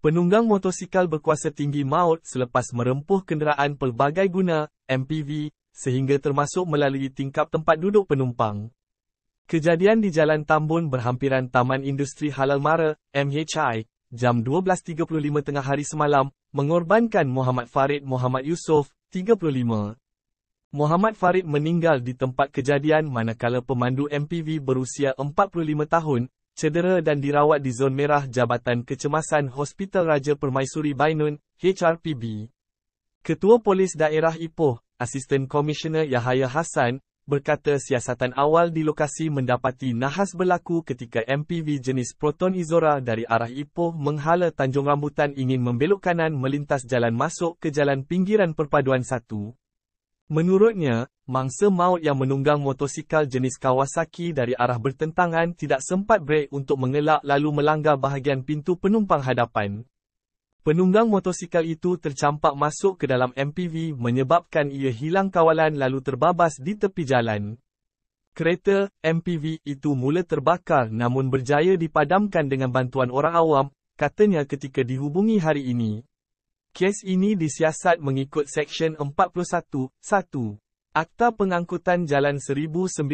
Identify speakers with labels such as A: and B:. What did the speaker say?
A: Penunggang motosikal berkuasa tinggi maut selepas merempuh kenderaan pelbagai guna, MPV, sehingga termasuk melalui tingkap tempat duduk penumpang. Kejadian di Jalan Tambun berhampiran Taman Industri Halal Mara, MHI, jam 12.35 tengah hari semalam, mengorbankan Muhammad Farid Muhammad Yusof, 35. Muhammad Farid meninggal di tempat kejadian manakala pemandu MPV berusia 45 tahun, cedera dan dirawat di zon merah Jabatan Kecemasan Hospital Raja Permaisuri Bainun, HRPB. Ketua Polis Daerah Ipoh, Asisten Komisioner Yahaya Hassan, berkata siasatan awal di lokasi mendapati nahas berlaku ketika MPV jenis Proton Izora dari arah Ipoh menghala Tanjung Rambutan ingin membelok kanan melintas jalan masuk ke jalan pinggiran perpaduan Satu. Menurutnya, mangsa maut yang menunggang motosikal jenis Kawasaki dari arah bertentangan tidak sempat brek untuk mengelak lalu melanggar bahagian pintu penumpang hadapan. Penunggang motosikal itu tercampak masuk ke dalam MPV menyebabkan ia hilang kawalan lalu terbabas di tepi jalan. Kereta MPV itu mula terbakar namun berjaya dipadamkan dengan bantuan orang awam, katanya ketika dihubungi hari ini. Kes ini disiasat mengikut Seksyen 41, 1. Akta Pengangkutan Jalan 1987.